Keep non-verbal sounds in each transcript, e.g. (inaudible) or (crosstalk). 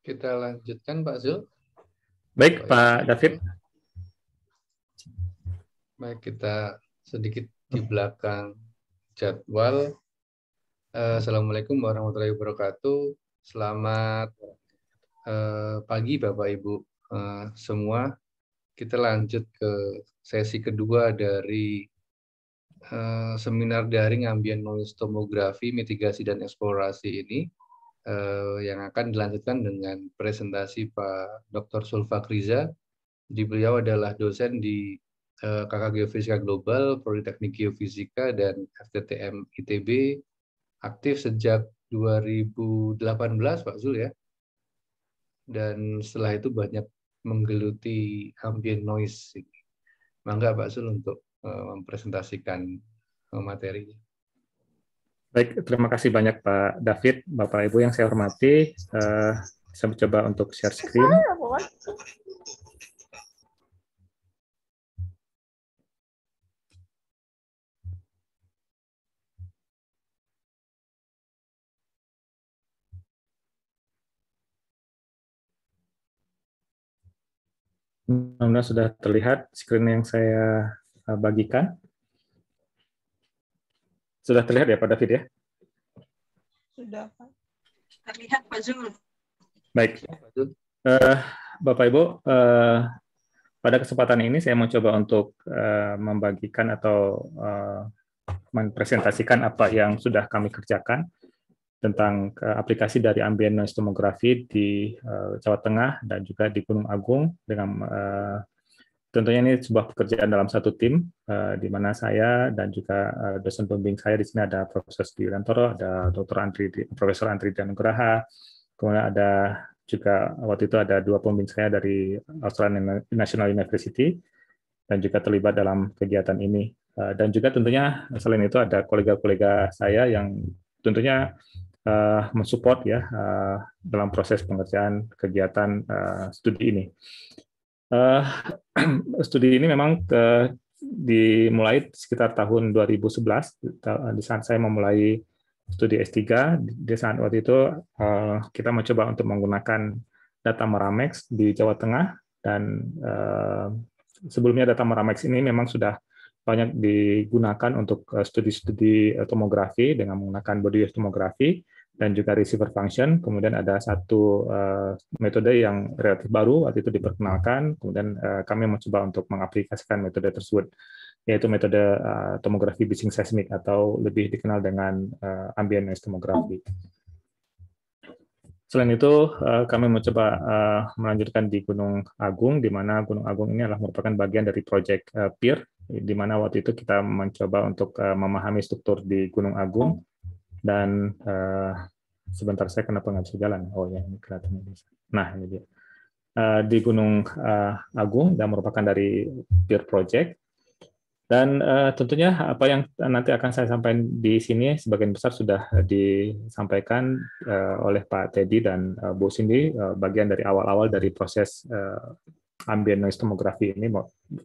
Kita lanjutkan Pak Zul. Baik oh, iya. Pak David. Baik kita sedikit di belakang jadwal. Eh, Assalamualaikum warahmatullahi wabarakatuh. Selamat eh, pagi Bapak Ibu eh, semua. Kita lanjut ke sesi kedua dari seminar daring ambien noise tomografi mitigasi dan eksplorasi ini Eh, yang akan dilanjutkan dengan presentasi Pak Dr. Sulfa Kriza. Jadi beliau adalah dosen di KK eh, Geofisika Global, Politeknik Geofisika, dan FTTM ITB, aktif sejak 2018 Pak Zul ya. Dan setelah itu banyak menggeluti ambient noise. Mangga Pak Zul untuk eh, mempresentasikan materinya. Baik, terima kasih banyak Pak David, Bapak Ibu yang saya hormati. Uh, saya mencoba untuk share screen. Mudah-mudahan sudah terlihat screen yang saya eh, bagikan. Sudah terlihat ya Pak David ya? Sudah Pak. Terlihat Pak Zul. Baik. Uh, Bapak Ibu, uh, pada kesempatan ini saya mau coba untuk uh, membagikan atau uh, mempresentasikan apa yang sudah kami kerjakan tentang aplikasi dari ambient noise tomography di uh, Jawa Tengah dan juga di Gunung Agung dengan uh, Tentunya ini sebuah pekerjaan dalam satu tim, eh, di mana saya dan juga eh, dosen pembimbing saya di sini ada Profesor Toro, ada Dr. Andri, Profesor Andri Danugraha, kemudian ada juga waktu itu ada dua pembimbing saya dari Australian National University dan juga terlibat dalam kegiatan ini. Eh, dan juga tentunya selain itu ada kolega-kolega saya yang tentunya uh, mensupport ya uh, dalam proses pengerjaan kegiatan uh, studi ini. Uh, (clears throat) studi ini memang ke, eh, dimulai sekitar tahun 2011. Di saat saya memulai studi S3, di saat waktu itu uh, kita mencoba untuk menggunakan data Meramex di Jawa Tengah dan uh, sebelumnya data Meramex ini memang sudah banyak digunakan untuk studi-studi tomografi dengan menggunakan body tomografi dan juga receiver function. Kemudian ada satu uh, metode yang relatif baru waktu itu diperkenalkan. Kemudian uh, kami mencoba untuk mengaplikasikan metode tersebut, yaitu metode uh, tomografi bising seismik atau lebih dikenal dengan uh, ambient noise tomography. Selain itu, kami mencoba melanjutkan di Gunung Agung, di mana Gunung Agung ini adalah merupakan bagian dari proyek uh, PIR, di mana waktu itu kita mencoba untuk memahami struktur di Gunung Agung, dan uh, sebentar saya kenapa nggak bisa jalan oh ya ini kelihatannya bisa nah ini dia uh, di Gunung uh, Agung dan merupakan dari peer project dan uh, tentunya apa yang nanti akan saya sampaikan di sini sebagian besar sudah disampaikan uh, oleh Pak Teddy dan uh, Bu Cindy uh, bagian dari awal-awal dari proses uh, ambient noise tomografi ini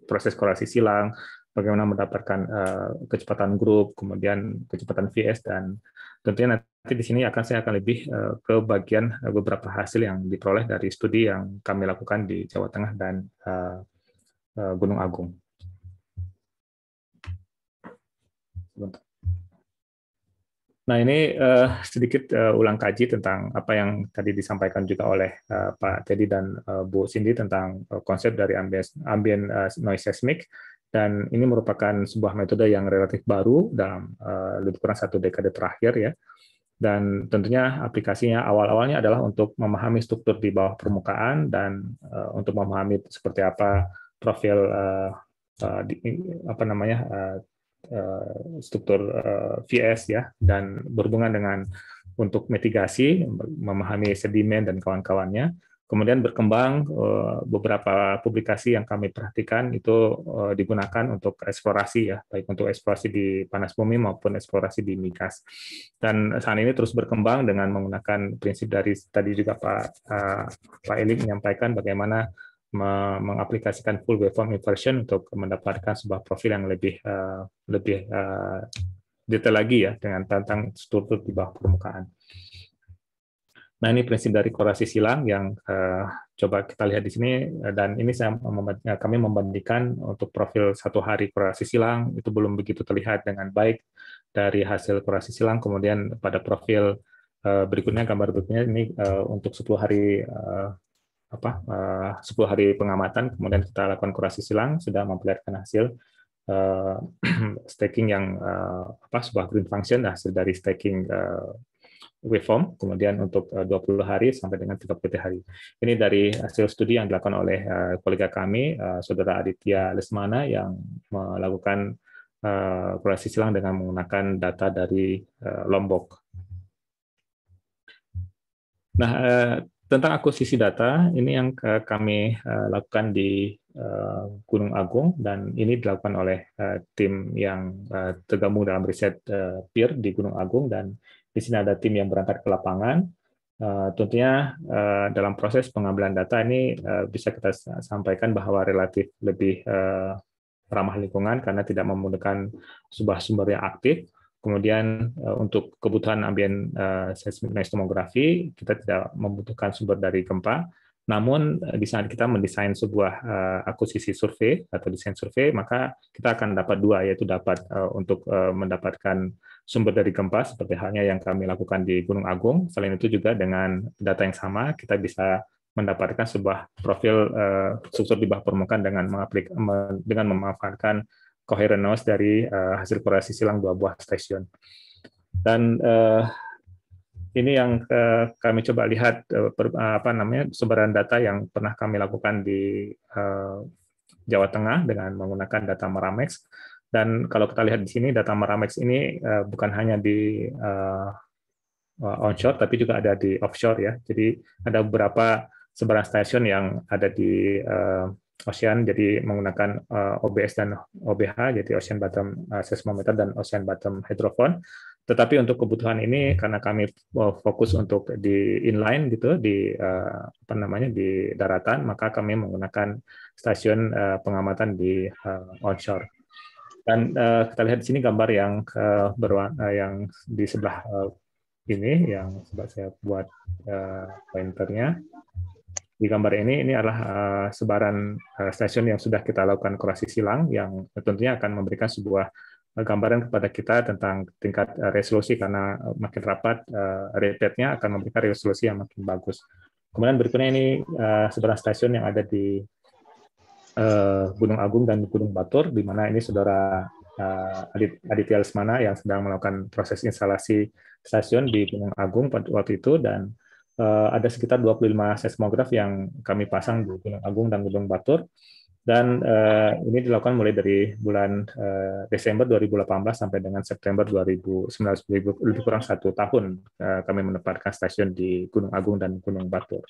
proses korelasi silang bagaimana mendapatkan uh, kecepatan grup, kemudian kecepatan VS dan tentunya nanti di sini akan saya akan lebih uh, ke bagian uh, beberapa hasil yang diperoleh dari studi yang kami lakukan di Jawa Tengah dan uh, uh, Gunung Agung. Nah ini uh, sedikit uh, ulang kaji tentang apa yang tadi disampaikan juga oleh uh, Pak Teddy dan uh, Bu Cindy tentang uh, konsep dari ambient, ambient uh, noise seismic dan ini merupakan sebuah metode yang relatif baru dalam uh, lebih kurang satu dekade terakhir ya. Dan tentunya aplikasinya awal-awalnya adalah untuk memahami struktur di bawah permukaan dan eh, untuk memahami seperti apa profil eh, apa namanya struktur uh, VS ya dan berhubungan dengan untuk mitigasi memahami sedimen dan kawan-kawannya Kemudian berkembang eh, beberapa publikasi yang kami perhatikan itu eh, digunakan untuk eksplorasi ya, baik untuk eksplorasi di panas bumi maupun eksplorasi di migas. Dan saat ini terus berkembang dengan menggunakan prinsip dari tadi juga Pak eh, Pak Elik menyampaikan bagaimana mengaplikasikan full waveform inversion untuk mendapatkan sebuah profil yang lebih lebih detail lagi ya dengan tentang struktur di bawah permukaan. Nah, ini prinsip dari korelasi silang yang uh, coba kita lihat di sini dan ini saya eh, kami membandingkan untuk profil satu hari korelasi silang itu belum begitu terlihat dengan baik dari hasil korelasi silang. Kemudian pada profil uh, berikutnya gambar berikutnya ini uh, untuk 10 hari uh, apa uh, 10 hari pengamatan kemudian kita lakukan korelasi silang sudah memperlihatkan hasil uh, (clears throat) staking yang uh, apa sebuah green function hasil dari staking uh, waveform, kemudian untuk 20 eh, hari sampai dengan 30 hari. Ini dari hasil studi yang dilakukan oleh eh, kolega kami, eh, Saudara Aditya Lesmana, yang melakukan kurasi silang dengan menggunakan data dari Lombok. Nah, tentang akuisisi data, ini yang kami lakukan di Gunung Agung dan ini dilakukan oleh tim yang tergabung dalam riset PIR di Gunung Agung dan di sini ada tim yang berangkat ke lapangan. Eh, tentunya eh, dalam proses pengambilan data ini eh, bisa kita sampaikan bahwa relatif lebih ramah lingkungan karena tidak memerlukan sebuah sumber yang aktif. Kemudian untuk kebutuhan ambien seismik tomografi kita tidak membutuhkan sumber dari gempa, namun eh, di saat kita mendesain sebuah uh, eh, akuisisi survei atau desain survei, maka kita akan dapat dua yaitu dapat uh, untuk uh, mendapatkan sumber dari gempa seperti halnya yang kami lakukan di Gunung Agung. Selain itu juga dengan data yang sama kita bisa mendapatkan sebuah profil uh, struktur di bawah permukaan dengan mengaplik dengan memanfaatkan coherent dari uh, hasil korelasi silang dua buah stasiun. Dan uh, ini yang eh, kami coba lihat eh, eh, apa namanya sebaran data yang pernah kami lakukan di Jawa Tengah dengan menggunakan data Meramex dan kalau kita lihat di sini data Meramex ini bukan hanya di onshore tapi juga ada di offshore ya. Jadi ada beberapa sebaran stasiun yang ada di uh, Ocean, jadi menggunakan OBS dan OBH, jadi Ocean Bottom uh, Seismometer dan Ocean Bottom Hydrophone. Tetapi untuk kebutuhan ini karena kami eh, fokus untuk di inline gitu di eh, apa namanya di daratan, maka kami menggunakan stasiun eh, pengamatan di onshore. Dan kita lihat di sini gambar yang berwarna yang di sebelah ini yang sebab saya buat pointernya. Di gambar ini ini adalah sebaran stasiun yang sudah kita lakukan kurasi silang yang tentunya akan memberikan sebuah gambaran kepada kita tentang tingkat eh, resolusi karena eh, makin rapat eh, rate akan memberikan resolusi yang makin bagus. Kemudian berikutnya ini uh, stasiun yang ada di Gunung Agung dan Gunung Batur, di mana ini saudara uh, Aditya Lesmana yang sedang melakukan proses instalasi stasiun di Gunung Agung pada waktu itu dan ada sekitar 25 seismograf yang kami pasang di Gunung Agung dan Gunung Batur dan uh, ini dilakukan mulai dari bulan uh, Desember 2018 sampai dengan September 2019 lebih kurang satu tahun uh, kami menempatkan stasiun di Gunung Agung dan Gunung Batur.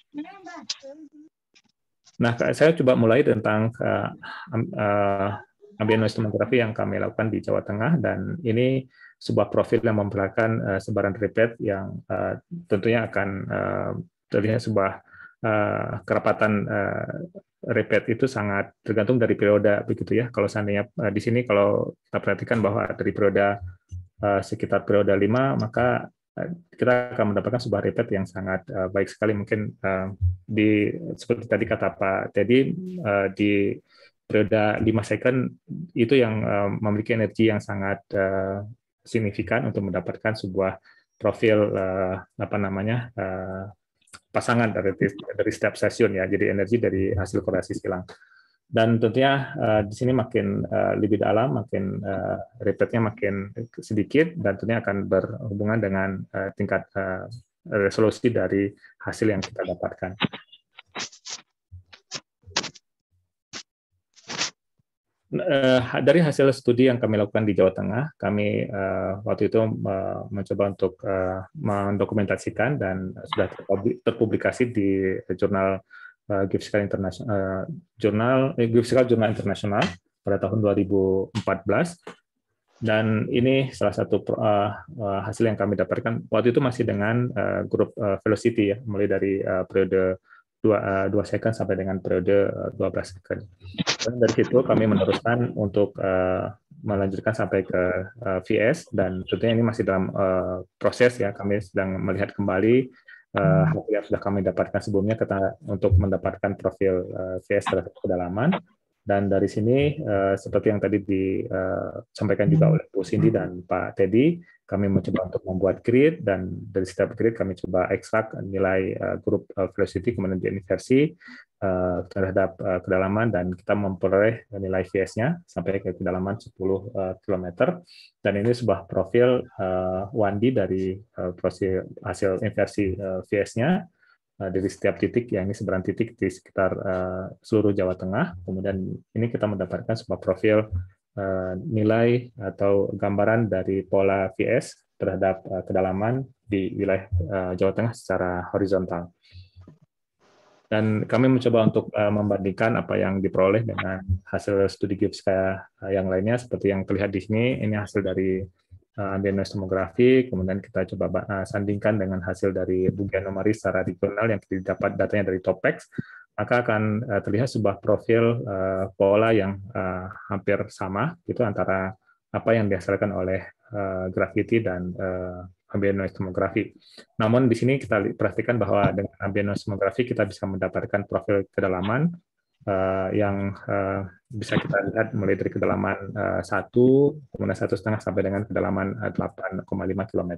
Nah, saya coba mulai tentang uh, uh, ambient noise tomography yang kami lakukan di Jawa Tengah dan ini sebuah profil yang memperlihatkan uh, sebaran repeat yang uh, tentunya akan uh, terlihat sebuah Eh, kerapatan uh, itu sangat tergantung dari periode begitu ya. Kalau seandainya eh, di sini kalau kita perhatikan bahwa dari periode sekitar periode 5 maka kita akan mendapatkan sebuah repeat yang sangat baik sekali mungkin di seperti tadi kata Pak Teddy di periode 5 second itu yang memiliki energi yang sangat signifikan untuk mendapatkan sebuah profil apa namanya pasangan dari, dari setiap session ya, jadi energi dari hasil korelasi silang. Dan tentunya uh, di sini makin uh, lebih dalam, makin uh, eh, repeatnya makin sedikit, dan tentunya akan berhubungan dengan uh, tingkat uh, resolusi dari hasil yang kita dapatkan. Eh, dari hasil studi yang kami lakukan di Jawa Tengah, kami uh, waktu itu uh, mencoba untuk uh, mendokumentasikan dan sudah terpublikasi di jurnal uh, internasional uh, jurnal Jurnal Internasional pada tahun 2014 dan ini salah satu uh, uh, hasil yang kami dapatkan waktu itu masih dengan uh, grup uh, velocity ya mulai dari uh, periode dua, eh, dua second sampai dengan periode 12 eh, second. Dan dari situ kami meneruskan untuk uh, melanjutkan sampai ke uh, VS dan tentunya ini masih dalam uh, proses ya kami sedang melihat kembali uh, yang sudah kami dapatkan sebelumnya kita, untuk mendapatkan profil uh, VS terhadap kedalaman dan dari sini, eh, seperti yang tadi disampaikan eh, juga oleh Bu Cindy dan Pak Teddy, kami mencoba untuk membuat grid, dan dari setiap grid kami coba ekstrak nilai eh, grup velocity, kemudian inversi terhadap kedalaman, dan kita memperoleh nilai VS-nya sampai ke kedalaman 10 km. Dan ini sebuah profil 1D dari hasil inversi VS-nya, Eh, dari setiap titik, ya ini sembilan titik di sekitar uh, seluruh Jawa Tengah. Kemudian ini kita mendapatkan sebuah profil uh, nilai atau gambaran dari pola VS terhadap uh, kedalaman di wilayah uh, Jawa Tengah secara horizontal. Dan kami mencoba untuk uh, membandingkan apa yang diperoleh dengan hasil studi Gipska yang lainnya, seperti yang terlihat di sini. Ini hasil dari Eh, adenovirus tomografi, kemudian kita coba eh, sandingkan dengan hasil dari Bugianomari secara regional yang kita datanya dari Topex, maka akan eh, terlihat sebuah profil pola yang hampir sama gitu antara apa yang dihasilkan oleh grafiti dan ambience tomografi. Namun di sini kita perhatikan bahwa dengan ambience tomografi kita bisa mendapatkan profil kedalaman uh, yang uh, bisa kita lihat mulai dari kedalaman eh, satu kemudian satu setengah sampai dengan kedalaman uh, 8,5 km.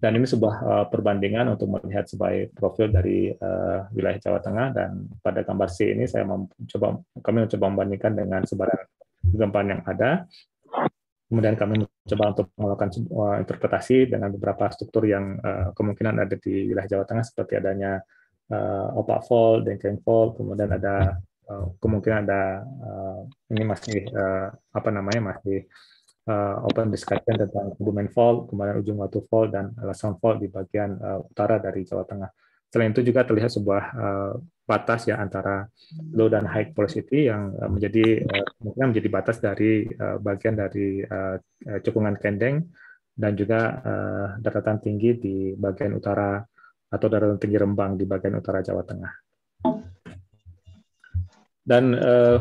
Dan ini sebuah uh, perbandingan untuk melihat sebagai profil dari uh, wilayah Jawa Tengah dan pada gambar C ini saya mencoba kami mencoba membandingkan dengan sebaran gempa yang ada. Kemudian kami mencoba untuk melakukan sebuah interpretasi dengan beberapa struktur yang uh, kemungkinan ada di wilayah Jawa Tengah seperti adanya uh, opak dan chain fold kemudian ada uh, kemungkinan ada uh, ini masih uh, apa namanya masih uh, open discussion tentang Kebumen fold kemudian ujung Watu fold dan Alasan fold di bagian uh, utara dari Jawa Tengah. Selain itu juga terlihat sebuah uh, batas ya antara low dan high velocity yang menjadi uh, mungkin menjadi batas dari uh, bagian dari uh, cekungan Kendeng dan juga uh, daratan tinggi di bagian utara atau daratan tinggi Rembang di bagian utara Jawa Tengah. Dan eh,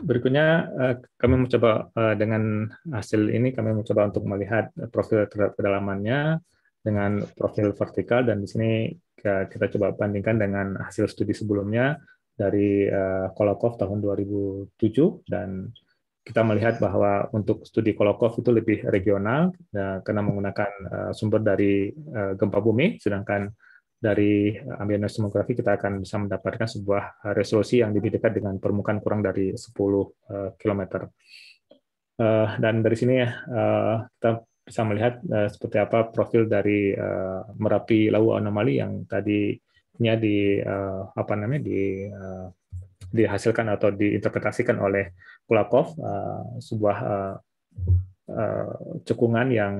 berikutnya eh, kami mencoba eh, dengan hasil ini kami mencoba untuk melihat profil kedalamannya dengan profil vertikal dan di sini kita coba bandingkan dengan hasil studi sebelumnya dari Kolokov tahun 2007 dan kita melihat bahwa untuk studi Kolokov itu lebih regional ya, karena menggunakan sumber dari gempa bumi sedangkan dari eh, ambience tomography kita akan bisa mendapatkan sebuah eh, resolusi yang lebih dekat dengan permukaan kurang dari 10 eh, km. Dan dari sini kita bisa melihat seperti apa profil dari Merapi Lawu Anomali yang tadinya di apa namanya di dihasilkan atau diinterpretasikan oleh Kulakov sebuah cekungan yang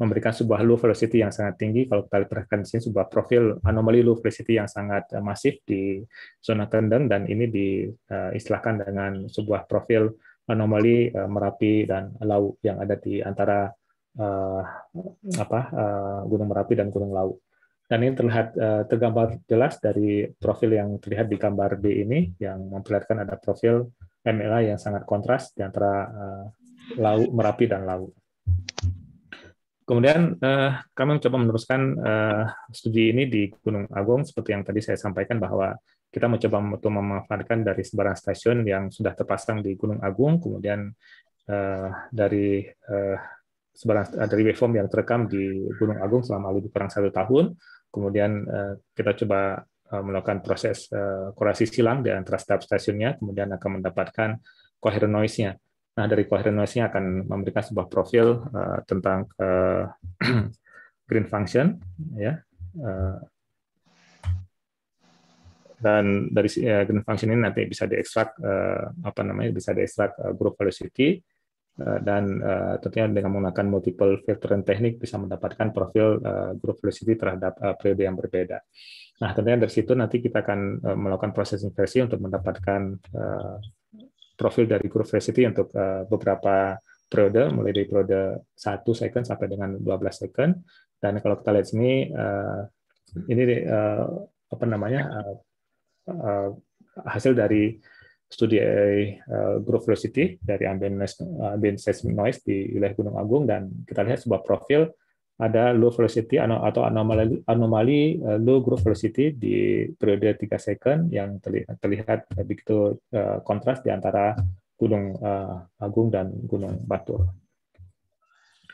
memberikan sebuah low velocity yang sangat tinggi. Kalau kita perhatikan di sini sebuah profil anomali low velocity yang sangat eh, masif di zona tendang dan ini diistilahkan dengan sebuah profil anomali eh, Merapi dan Lau yang ada di antara eh, apa Gunung Merapi dan Gunung Lau. Dan ini terlihat tergambar jelas dari profil yang terlihat di gambar B ini yang memperlihatkan ada profil MLA yang sangat kontras di antara Lau Merapi dan Lau. Kemudian eh, kami mencoba meneruskan eh, studi ini di Gunung Agung seperti yang tadi saya sampaikan bahwa kita mencoba untuk memanfaatkan dari sebarang stasiun yang sudah terpasang di Gunung Agung, kemudian eh, dari eh, sebarang eh, dari waveform yang terekam di Gunung Agung selama lebih kurang satu tahun, kemudian eh, kita coba eh, melakukan proses eh, silang di antara setiap stasiunnya, kemudian akan mendapatkan coherent noise-nya. Nah, dari ini akan memberikan sebuah profil uh, tentang uh, (clears throat) green function, ya. Uh, dan dari uh, green function ini nanti bisa diekstrak uh, apa namanya bisa diekstrak uh, group velocity uh, dan uh, tentunya dengan menggunakan multiple filtering teknik bisa mendapatkan profil uh, group velocity terhadap uh, periode yang berbeda. Nah tentunya dari situ nanti kita akan uh, melakukan proses inversi untuk mendapatkan uh, profil dari Growth untuk eh, beberapa periode, mulai dari periode 1 second sampai dengan 12 second. Dan kalau kita lihat sini, eh, ini eh, apa namanya hasil dari studi uh, growth velocity dari ambient noise, noise di wilayah Gunung Agung dan kita lihat sebuah profil ada low velocity atau anomali, anomali eh, low growth velocity di periode 3 second yang terlihat, terlihat eh, begitu eh, kontras di antara Gunung Agung dan Gunung Batur.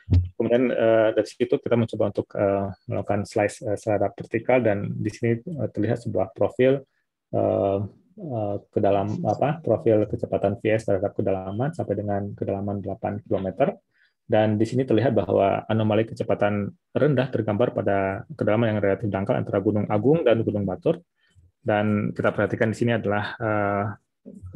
Kemudian dari situ kita mencoba untuk melakukan slice secara vertikal dan di sini terlihat sebuah profil uh, uh, ke dalam apa profil kecepatan VS terhadap kedalaman sampai dengan kedalaman 8 km dan di sini terlihat bahwa anomali kecepatan rendah tergambar pada kedalaman yang relatif dangkal antara Gunung Agung dan Gunung Batur. Dan kita perhatikan di sini adalah eh,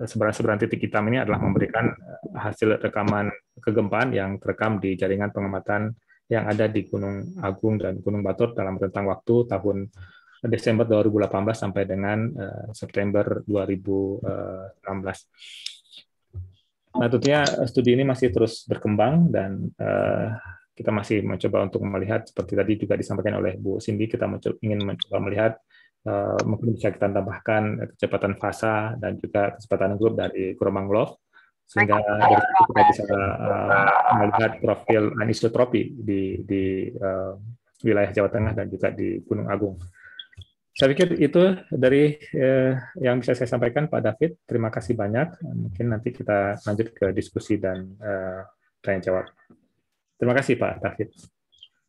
seberan-seberan titik hitam ini adalah memberikan eh, hasil rekaman kegempaan yang terekam di jaringan pengamatan yang ada di Gunung Agung dan Gunung Batur dalam rentang waktu tahun Desember 2018 sampai dengan eh, September 2016. Nah, tentunya eh, studi ini masih terus berkembang dan uh, kita masih mencoba untuk melihat seperti tadi juga disampaikan oleh Bu Cindy, kita mencoba, ingin mencoba melihat uh, mungkin bisa kita tambahkan kecepatan fasa dan juga kecepatan grup dari gelombang love sehingga dari situ kita bisa uh, melihat profil anisotropi di, di uh, wilayah Jawa Tengah dan juga di Gunung Agung. Saya pikir itu dari eh, yang bisa saya sampaikan Pak David. Terima kasih banyak. Mungkin nanti kita lanjut ke diskusi dan eh, tanya jawab. Terima kasih Pak David.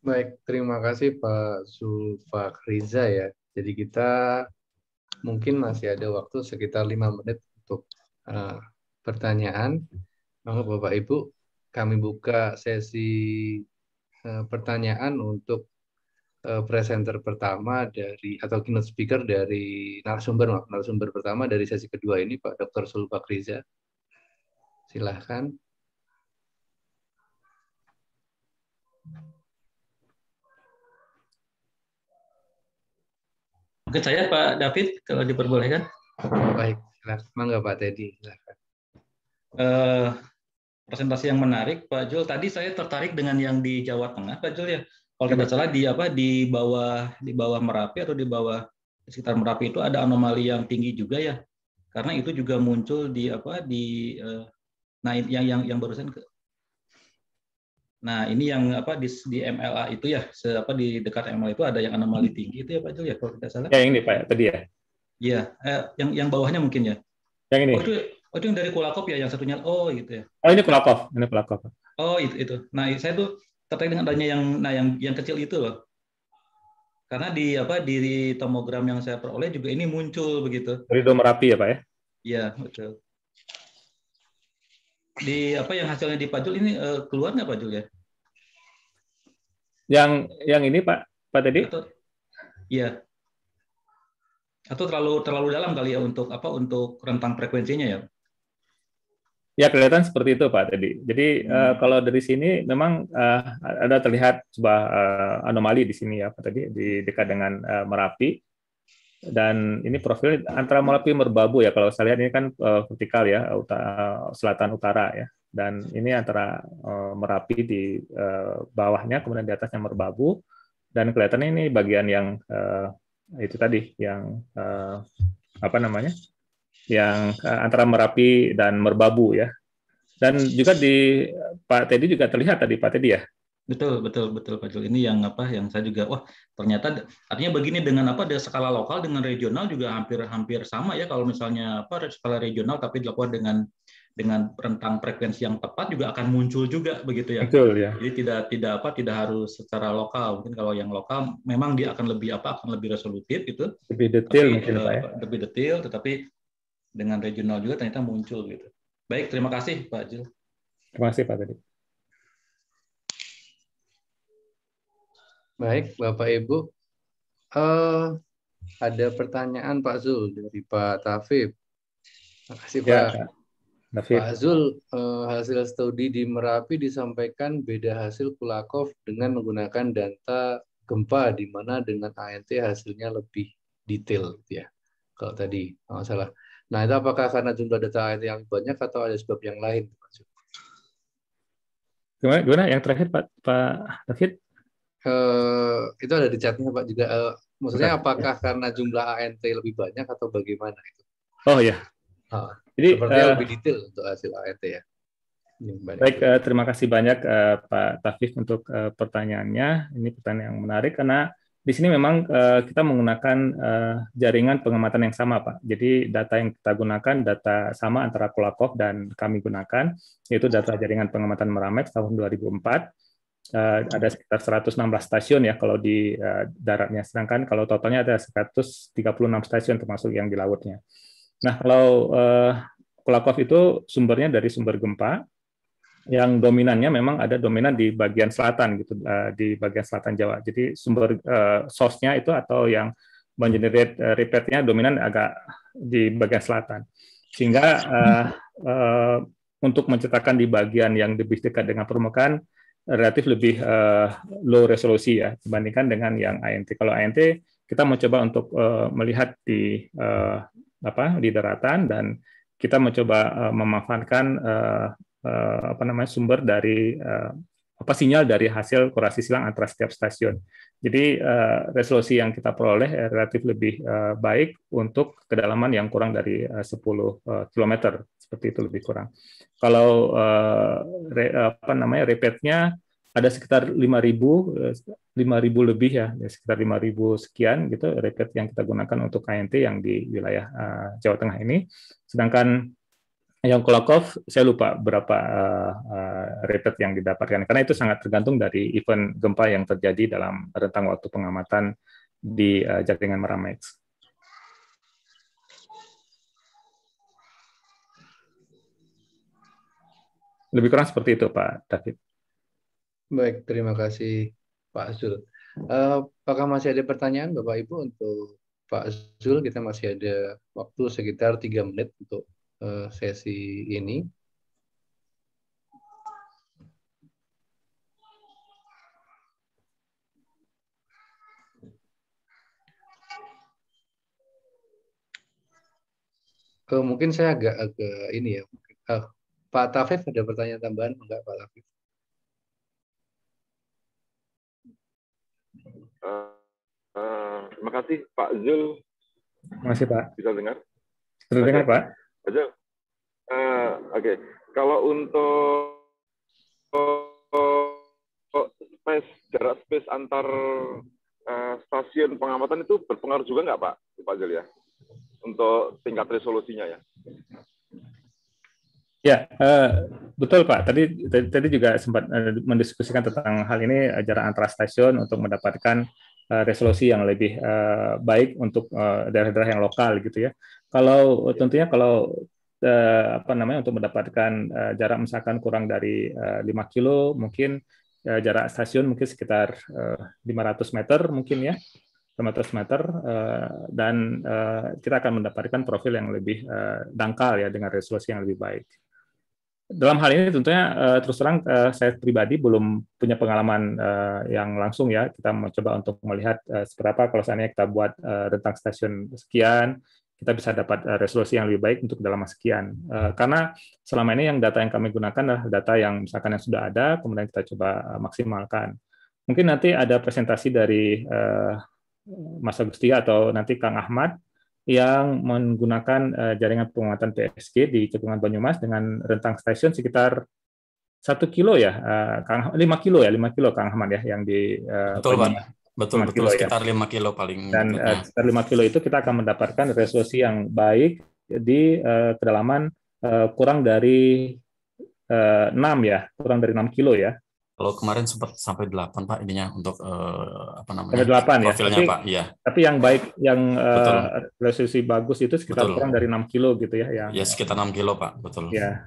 Baik, terima kasih Pak Riza ya. Jadi kita mungkin masih ada waktu sekitar lima menit untuk uh, pertanyaan. Maka Bapak Ibu, kami buka sesi uh, pertanyaan untuk Eh, presenter pertama dari atau keynote speaker dari narasumber maaf, narasumber pertama dari sesi kedua ini Pak Dr. Sulpak Riza. Silahkan. Oke saya Pak David kalau diperbolehkan. Baik, silakan. Mangga Pak Teddy, silakan. Uh, presentasi yang menarik Pak Jul. Tadi saya tertarik dengan yang di Jawa Tengah Pak Jul ya. Kalau tidak salah di apa di bawah di bawah Merapi atau di bawah sekitar Merapi itu ada anomali yang tinggi juga ya. Karena itu juga muncul di apa di eh, nah yang yang yang barusan ke Nah, ini yang apa di, di MLA itu ya, se, apa di dekat MLA itu ada yang anomali hmm. tinggi itu ya Pak Jul ya kalau tidak salah. Ya, yang ini Pak ya, tadi ya. Iya, eh, yang yang bawahnya mungkin ya. Yang ini. Oh, itu, oh, itu yang dari Kulakop ya, yang satunya. Oh, gitu ya. Oh, ini Kulakop, ini Kulakop. Oh, itu itu. Nah, saya tuh terkait dengan adanya yang nah yang yang kecil itu loh. Karena di apa di tomogram yang saya peroleh juga ini muncul begitu. Koridor Merapi ya, Pak ya? Iya, betul. Di apa yang hasilnya di Pajul ini uh, keluar nggak Pajul ya? Yang yang ini Pak, Pak tadi? Iya. Atau terlalu terlalu dalam kali ya untuk apa untuk rentang frekuensinya ya? Ya kelihatan seperti itu Pak tadi. Jadi hmm. uh, kalau dari sini memang uh, ada terlihat sebuah uh, anomali di sini ya Pak tadi di dekat dengan uh, Merapi dan ini profil antara Merapi Merbabu ya kalau saya lihat ini kan uh, vertikal ya utara, selatan utara ya dan ini antara uh, Merapi di uh, bawahnya kemudian di atasnya Merbabu dan kelihatannya ini bagian yang uh, itu tadi yang uh, apa namanya yang eh, antara Merapi dan Merbabu ya. Dan juga di Pak Teddy juga terlihat tadi Pak Teddy ya. Betul, betul, betul Pak Jul. Ini yang apa yang saya juga wah ternyata artinya begini dengan apa dengan skala lokal dengan regional juga hampir-hampir sama ya kalau misalnya apa skala regional tapi dilakukan dengan dengan rentang frekuensi yang tepat juga akan muncul juga begitu ya. Betul ya. Jadi tidak tidak apa tidak harus secara lokal. Mungkin kalau yang lokal memang dia akan lebih apa akan lebih resolutif gitu. Lebih detail tapi, mungkin uh, ya. Eh, lebih detail tetapi dengan regional juga ternyata muncul gitu. Baik, terima kasih Pak Jil. Terima kasih Pak Tadi. Baik, Bapak Ibu. Uh, ada pertanyaan Pak Zul dari Pak Tafib. Terima kasih Pak. Ya, Pak. Nafir. Pak eh, hasil studi di Merapi disampaikan beda hasil Kulakov dengan menggunakan data gempa, di mana dengan ANT hasilnya lebih detail, ya. Kalau tadi, kalau salah. Nah, itu apakah karena jumlah data AN yang banyak atau ada sebab yang lain? Gimana, gimana yang terakhir Pak Pak David? Uh, itu ada di chatnya Pak juga. Uh, maksudnya Bukan, ya. apakah ya. karena jumlah ANT lebih banyak atau bagaimana itu? Oh ya. Uh, Jadi uh, lebih detail untuk hasil ANT ya. Baik, terima kasih banyak Pak Tafif untuk pertanyaannya. Ini pertanyaan yang menarik karena di sini memang uh, kita menggunakan uh, jaringan pengamatan yang sama, Pak. Jadi data yang kita gunakan data sama antara Kulakov dan kami gunakan, yaitu data jaringan pengamatan Meramet tahun 2004. Uh, eh, ada sekitar 116 stasiun ya kalau di uh, daratnya, sedangkan kalau totalnya ada 136 stasiun termasuk yang di lautnya. Nah kalau uh, itu sumbernya dari sumber gempa, yang dominannya memang ada dominan di bagian selatan gitu eh, di bagian selatan Jawa. Jadi sumber uh, source-nya itu atau yang mengenerate uh, repeatnya dominan agak di bagian selatan. Sehingga uh, uh, untuk mencetakkan di bagian yang lebih dekat dengan permukaan relatif lebih uh, low resolusi ya dibandingkan dengan yang INT Kalau INT kita mencoba untuk uh, melihat di uh, apa di daratan dan kita mencoba uh, memanfaatkan uh, uh, apa namanya sumber dari uh, apa sinyal dari hasil kurasi silang antara setiap stasiun. Jadi uh, resolusi yang kita peroleh relatif lebih uh, baik untuk kedalaman yang kurang dari uh, 10 uh, km seperti itu lebih kurang. Kalau uh, re, apa namanya repeatnya ada sekitar 5000 5000 lebih ya, ya sekitar 5000 sekian gitu repeat yang kita gunakan untuk KNT yang di wilayah uh, Jawa Tengah ini. Sedangkan yang Kolakov saya lupa berapa uh, eh, uh, eh, rated yang didapatkan karena itu sangat tergantung dari event gempa yang terjadi dalam rentang waktu pengamatan di uh, jaringan Meramex. Lebih kurang seperti itu Pak David. Baik, terima kasih Pak Azul. Uh, apakah masih ada pertanyaan Bapak Ibu untuk Pak Azul? Kita masih ada waktu sekitar tiga menit untuk Eh, sesi ini. Eh, mungkin saya agak ke ini ya. Uh, Pak Tafif ada pertanyaan tambahan enggak Pak Tafif? Uh, uh, terima kasih Pak Zul. Terima kasih Pak. Bisa dengar? Bisa dengar Pak. Aja. Uh, eh, Oke, okay. kalau untuk space jarak space antar uh, stasiun pengamatan itu berpengaruh juga nggak Pak, Pak Jel ya, untuk tingkat resolusinya ya? Ya, uh, betul Pak. Tadi, tadi juga sempat mendiskusikan tentang hal ini jarak antar stasiun untuk mendapatkan resolusi yang lebih uh, baik untuk daerah-daerah uh, yang lokal gitu ya. Kalau tentunya kalau eh, apa namanya untuk mendapatkan eh, jarak misalkan kurang dari eh, 5 kilo mungkin eh, jarak stasiun mungkin sekitar eh, 500 meter mungkin ya 500 meter eh, dan eh, kita akan mendapatkan profil yang lebih eh, dangkal ya dengan resolusi yang lebih baik. Dalam hal ini tentunya eh, terus terang eh, saya pribadi belum punya pengalaman eh, yang langsung ya kita mencoba untuk melihat seberapa kalau seandainya kita buat tentang rentang stasiun sekian kita bisa dapat eh, resolusi yang lebih baik untuk dalam sekian. Eh, karena selama ini yang data yang kami gunakan adalah data yang misalkan yang sudah ada, kemudian kita coba eh, maksimalkan. Mungkin nanti ada presentasi dari Mas Agustia atau nanti Kang Ahmad yang menggunakan jaringan penguatan PSG di cekungan Banyumas dengan rentang stasiun sekitar satu kilo ya, Kang lima kilo ya, lima kilo Kang Ahmad ya yang di Betul, Betul, 5 betul kilo, ya. sekitar ya. 5 kilo paling. Dan uh, sekitar 5 kilo itu kita akan mendapatkan resolusi yang baik di uh, kedalaman uh, kurang dari uh, 6 ya, kurang dari 6 kilo ya. Kalau kemarin sempat sampai 8 Pak ininya untuk uh, apa namanya? Sampai 8 ya. Tapi, Pak, iya. Tapi yang baik yang uh, resolusi bagus itu sekitar betul. kurang dari 6 kilo gitu ya yang Ya sekitar 6 kilo Pak, betul. Ya.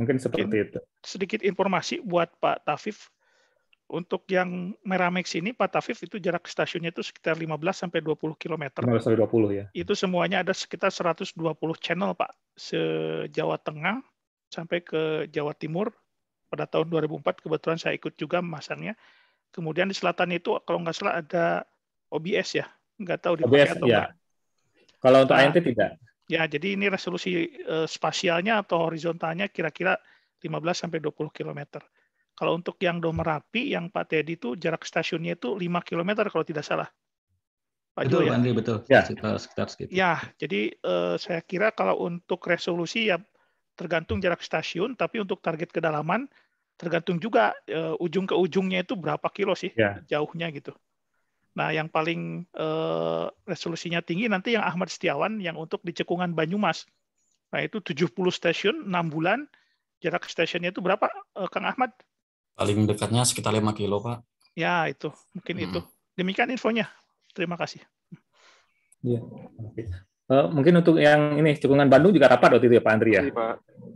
Mungkin seperti itu. Sedikit informasi buat Pak Tafif untuk yang Meramix ini, Pak Tafif itu jarak stasiunnya itu sekitar 15 sampai 20 km. 15 sampai 20 ya. Itu semuanya ada sekitar 120 channel, Pak. Se-Jawa Tengah sampai ke Jawa Timur. Pada tahun 2004 kebetulan saya ikut juga memasangnya. Kemudian di selatan itu kalau nggak salah ada OBS ya. Nggak tahu di OBS, atau ya. Enggak. Kalau untuk nah, tidak. Ya, jadi ini resolusi eh, spasialnya atau horizontalnya kira-kira 15 sampai 20 kilometer. Kalau untuk yang Dom Merapi, yang Pak Teddy itu jarak stasiunnya itu 5 km kalau tidak salah. Pak betul, ya? betul. Ya. Sekitar, sekitar segitu. Ya, jadi eh, saya kira kalau untuk resolusi ya tergantung jarak stasiun, tapi untuk target kedalaman tergantung juga eh, ujung ke ujungnya itu berapa kilo sih ya. jauhnya gitu. Nah, yang paling eh, resolusinya tinggi nanti yang Ahmad Setiawan yang untuk di Cekungan Banyumas. Nah, itu 70 stasiun 6 bulan. Jarak stasiunnya itu berapa, eh, Kang Ahmad? Paling dekatnya sekitar 5 kilo, Pak. Ya, itu. Mungkin hmm. itu. Demikian infonya. Terima kasih. Ya. Uh, mungkin untuk yang ini cekungan Bandung juga rapat waktu itu ya Pak Andri ya. Iya,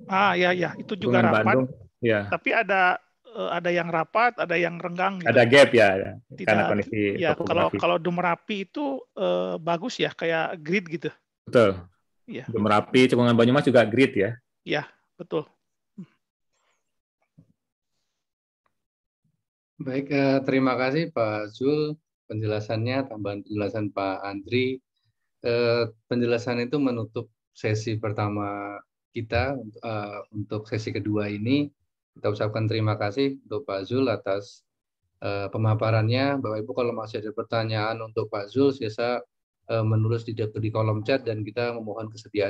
ah ya ya itu juga cekungan rapat. Bandung, ya. Tapi ada eh, ada yang rapat, ada yang renggang. Gitu. Ada gap ya, ya. Tidak, karena kondisi. Ya kalau kalau Dumerapi itu uh, bagus ya kayak grid gitu. Betul. Ya. Dumerapi cekungan Banyumas juga grid ya. Ya betul. Baik, eh, terima kasih Pak Zul penjelasannya, tambahan penjelasan Pak Andri. Eh, penjelasan itu menutup sesi pertama kita eh, untuk sesi kedua ini. Kita ucapkan terima kasih untuk Pak Zul atas pemaparannya. Bapak Ibu kalau masih ada pertanyaan untuk Pak Zul, sisa menulis di kolom chat dan kita memohon kesediaan